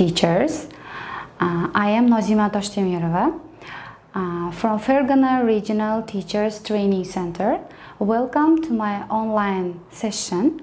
teachers. Uh, I am Nozima Toshdemirova uh, from Fergana Regional Teachers Training Center. Welcome to my online session.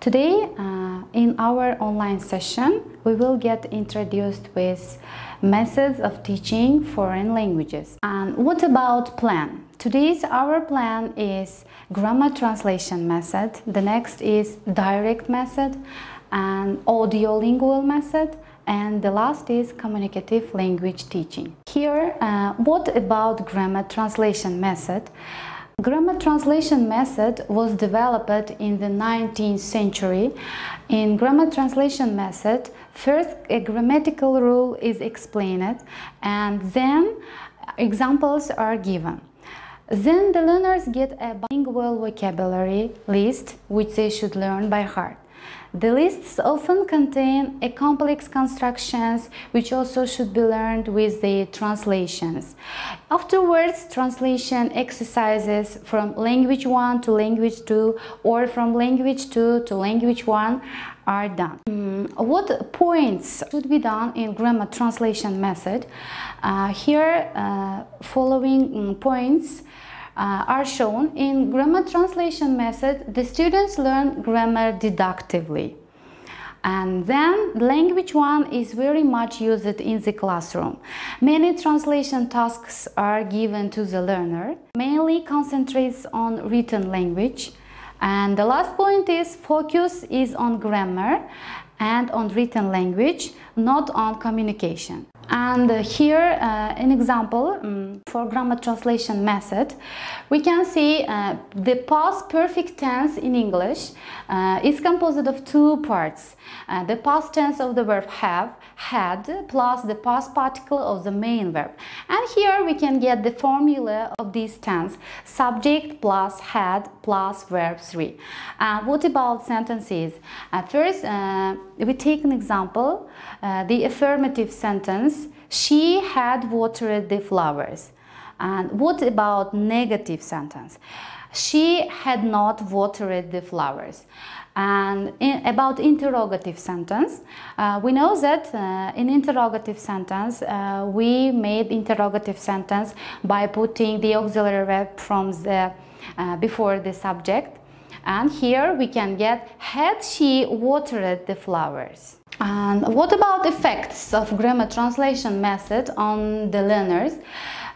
Today, uh, in our online session, we will get introduced with methods of teaching foreign languages. And what about plan? Today's our plan is grammar translation method, the next is direct method, and audio lingual method, and the last is communicative language teaching. Here, uh, what about grammar translation method? Grammar translation method was developed in the 19th century. In grammar translation method, first a grammatical rule is explained and then examples are given. Then the learners get a bilingual vocabulary list which they should learn by heart. The lists often contain a complex constructions which also should be learned with the translations. Afterwards, translation exercises from language 1 to language 2 or from language 2 to language 1 are done. Mm, what points should be done in grammar translation method? Uh, here, uh, following mm, points uh, are shown in grammar translation method, the students learn grammar deductively. And then language one is very much used in the classroom. Many translation tasks are given to the learner, mainly concentrates on written language. And the last point is focus is on grammar and on written language, not on communication. And here uh, an example um, for grammar translation method. We can see uh, the past perfect tense in English uh, is composed of two parts. Uh, the past tense of the verb have had plus the past particle of the main verb. And here we can get the formula of this tense, subject plus had plus verb 3. Uh, what about sentences? Uh, first, uh, we take an example, uh, the affirmative sentence, she had watered the flowers. And what about negative sentence? She had not watered the flowers. And in, about interrogative sentence, uh, we know that uh, in interrogative sentence, uh, we made interrogative sentence by putting the auxiliary verb from the uh, before the subject. And here we can get, had she watered the flowers? And what about effects of grammar translation method on the learners?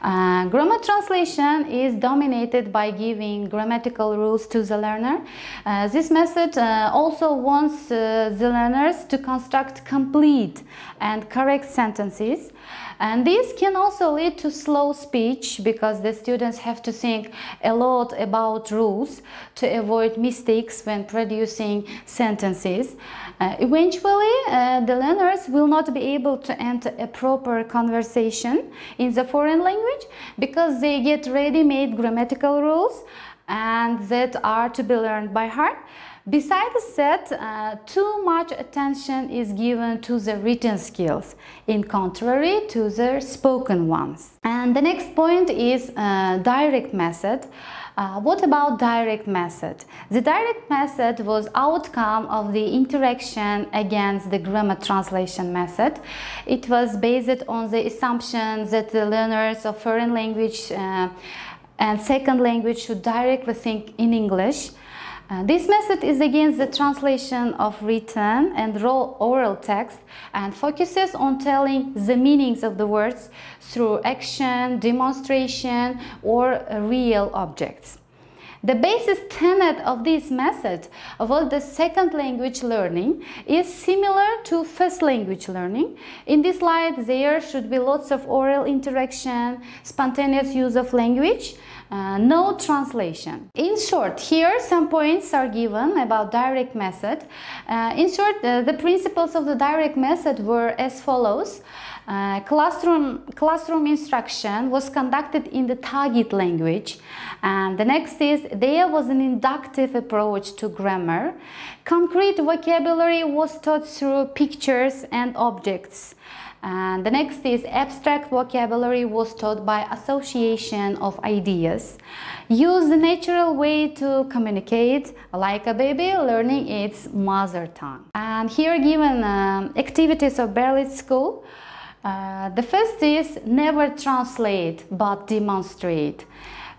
Uh, grammar translation is dominated by giving grammatical rules to the learner. Uh, this method uh, also wants uh, the learners to construct complete and correct sentences. And this can also lead to slow speech because the students have to think a lot about rules to avoid mistakes when producing sentences. Uh, eventually, uh, the learners will not be able to enter a proper conversation in the foreign language because they get ready-made grammatical rules and that are to be learned by heart. Besides that, uh, too much attention is given to the written skills, in contrary to the spoken ones. And the next point is uh, direct method. Uh, what about direct method? The direct method was outcome of the interaction against the grammar translation method. It was based on the assumption that the learners of foreign language uh, and second language should directly think in English uh, this method is against the translation of written and raw oral text and focuses on telling the meanings of the words through action, demonstration or uh, real objects. The basis tenet of this method all the second language learning is similar to first language learning. In this slide there should be lots of oral interaction, spontaneous use of language uh, no translation. In short, here some points are given about direct method. Uh, in short, uh, the principles of the direct method were as follows. Uh, classroom, classroom instruction was conducted in the target language. And the next is there was an inductive approach to grammar. Concrete vocabulary was taught through pictures and objects. And the next is abstract vocabulary was taught by association of ideas. Use the natural way to communicate like a baby learning its mother tongue. And here given um, activities of Berlitz School. Uh, the first is never translate but demonstrate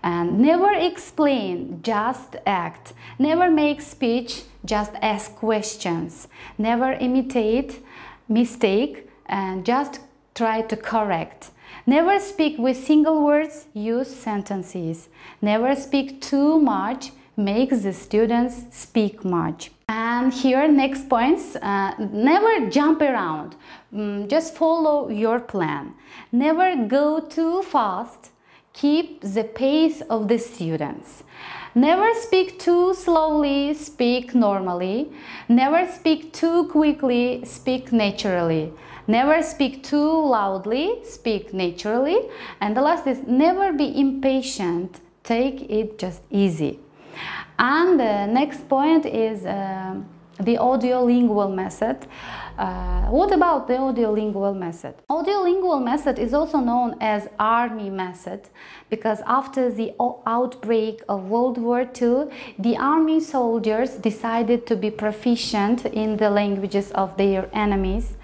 and never explain just act never make speech just ask questions never imitate mistake and just try to correct. Never speak with single words, use sentences. Never speak too much, makes the students speak much. And here, next points, uh, never jump around, mm, just follow your plan. Never go too fast, keep the pace of the students. Never speak too slowly, speak normally. Never speak too quickly, speak naturally. Never speak too loudly, speak naturally. And the last is never be impatient, take it just easy. And the next point is uh, the audiolingual method. Uh, what about the audiolingual method? Audiolingual method is also known as army method because after the outbreak of World War II, the army soldiers decided to be proficient in the languages of their enemies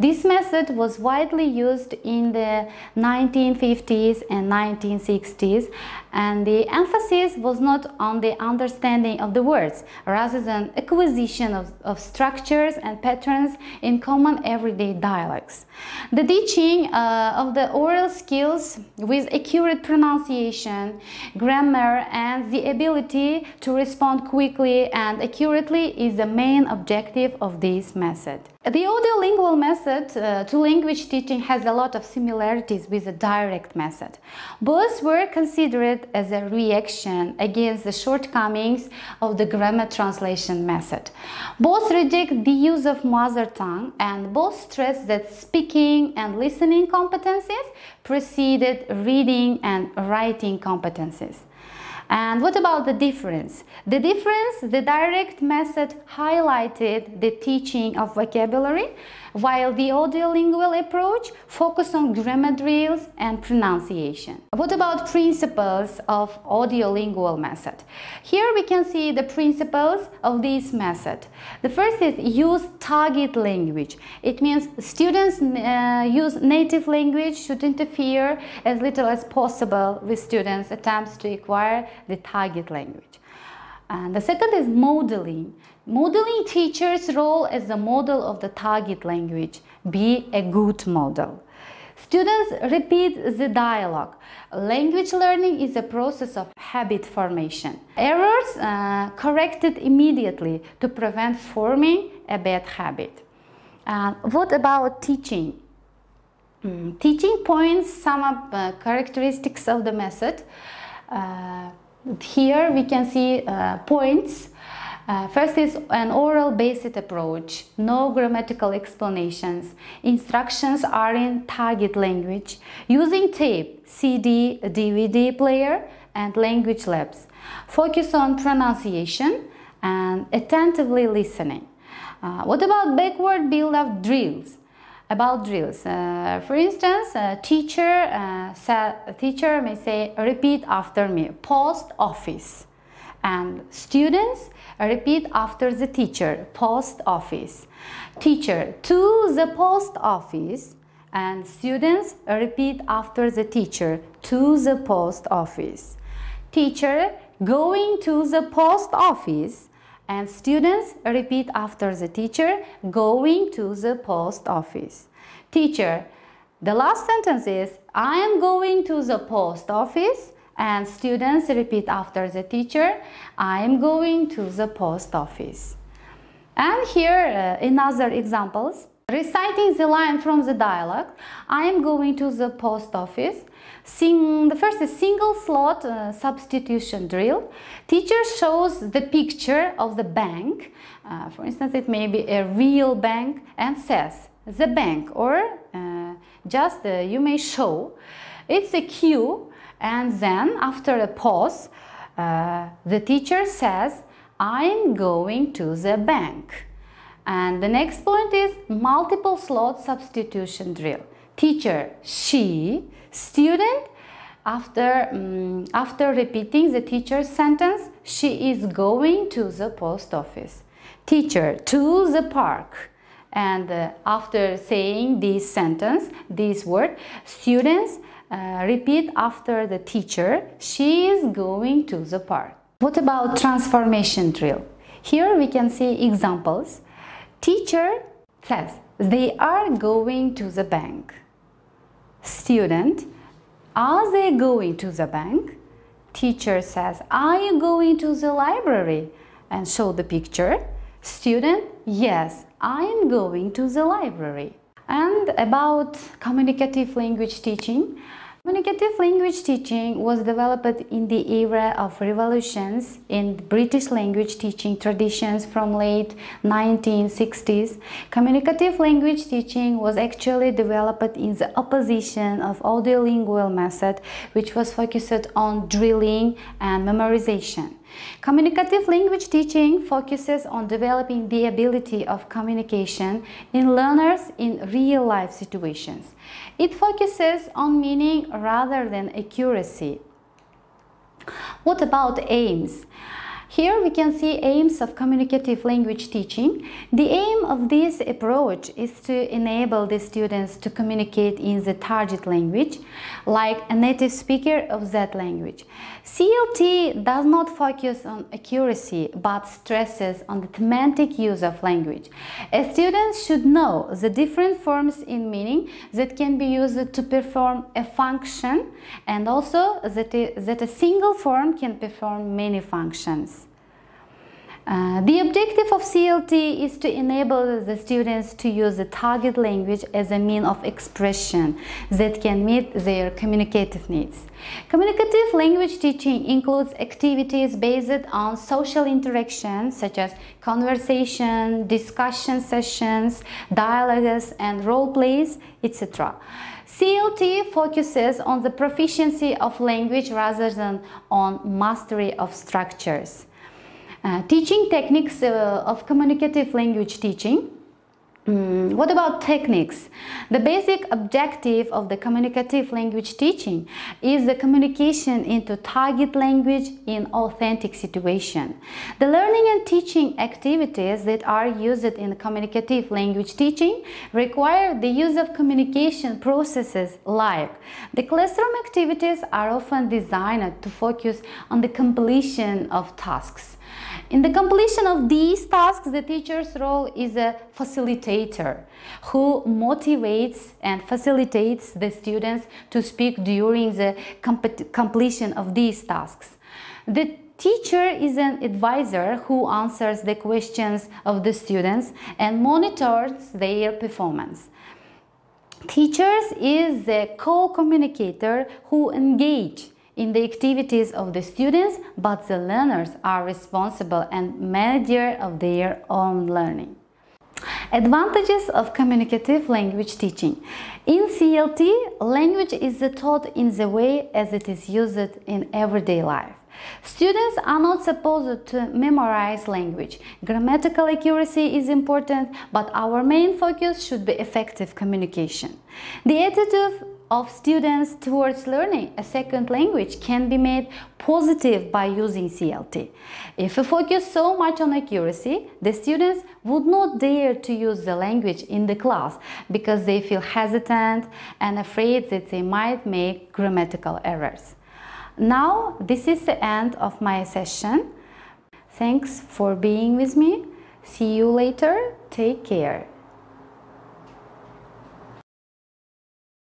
this method was widely used in the 1950s and 1960s and the emphasis was not on the understanding of the words rather than acquisition of, of structures and patterns in common everyday dialects. The teaching uh, of the oral skills with accurate pronunciation, grammar and the ability to respond quickly and accurately is the main objective of this method. The audiolingual method uh, to language teaching has a lot of similarities with the direct method. Both were considered as a reaction against the shortcomings of the grammar translation method. Both reject the use of mother tongue and both stress that speaking and listening competencies preceded reading and writing competencies. And what about the difference? The difference, the direct method highlighted the teaching of vocabulary while the audiolingual approach focuses on grammar drills and pronunciation. What about principles of audiolingual method? Here we can see the principles of this method. The first is use target language. It means students uh, use native language should interfere as little as possible with students' attempts to acquire the target language. And the second is modeling. Modeling teacher's role as a model of the target language. Be a good model. Students repeat the dialogue. Language learning is a process of habit formation. Errors uh, corrected immediately to prevent forming a bad habit. Uh, what about teaching? Mm. Teaching points sum up uh, characteristics of the method. Uh, here we can see uh, points uh, first is an oral-based approach, no grammatical explanations. Instructions are in target language using tape, CD, DVD player, and language labs. Focus on pronunciation and attentively listening. Uh, what about backward build-up drills? About drills, uh, for instance, teacher, uh, teacher may say, repeat after me, post office. And students Repeat after the teacher, post office. Teacher, to the post office. And students, repeat after the teacher, to the post office. Teacher, going to the post office. And students, repeat after the teacher, going to the post office. Teacher, the last sentence is, I am going to the post office and students repeat after the teacher, I am going to the post office. And here uh, another examples. Reciting the line from the dialogue, I am going to the post office. Sing, the first is single slot uh, substitution drill. Teacher shows the picture of the bank. Uh, for instance, it may be a real bank and says the bank or uh, just uh, you may show. It's a cue. And then after a pause, uh, the teacher says, I'm going to the bank. And the next point is multiple slot substitution drill. Teacher, she, student, after, um, after repeating the teacher's sentence, she is going to the post office. Teacher, to the park. And uh, after saying this sentence, this word, students, uh, repeat after the teacher, she is going to the park. What about transformation drill? Here we can see examples. Teacher says, they are going to the bank. Student, are they going to the bank? Teacher says, are you going to the library? And show the picture. Student, yes, I am going to the library and about communicative language teaching. Communicative language teaching was developed in the era of revolutions in British language teaching traditions from late 1960s. Communicative language teaching was actually developed in the opposition of audiolingual method which was focused on drilling and memorization. Communicative language teaching focuses on developing the ability of communication in learners in real-life situations. It focuses on meaning rather than accuracy. What about aims? Here we can see aims of communicative language teaching. The aim of this approach is to enable the students to communicate in the target language, like a native speaker of that language. CLT does not focus on accuracy, but stresses on the semantic use of language. A student should know the different forms in meaning that can be used to perform a function and also that a single form can perform many functions. Uh, the objective of CLT is to enable the students to use the target language as a mean of expression that can meet their communicative needs. Communicative language teaching includes activities based on social interaction such as conversation, discussion sessions, dialogues and role plays, etc. CLT focuses on the proficiency of language rather than on mastery of structures. Uh, teaching techniques uh, of communicative language teaching mm, what about techniques? The basic objective of the communicative language teaching is the communication into target language in authentic situation. The learning and teaching activities that are used in communicative language teaching require the use of communication processes like the classroom activities are often designed to focus on the completion of tasks. In the completion of these tasks, the teacher's role is a facilitator who motivates and facilitates the students to speak during the completion of these tasks. The teacher is an advisor who answers the questions of the students and monitors their performance. Teachers is a co-communicator who engage in the activities of the students, but the learners are responsible and manager of their own learning. Advantages of communicative language teaching. In CLT, language is taught in the way as it is used in everyday life. Students are not supposed to memorize language. Grammatical accuracy is important, but our main focus should be effective communication. The attitude of students towards learning a second language can be made positive by using CLT. If we focus so much on accuracy, the students would not dare to use the language in the class because they feel hesitant and afraid that they might make grammatical errors. Now, this is the end of my session. Thanks for being with me. See you later. Take care.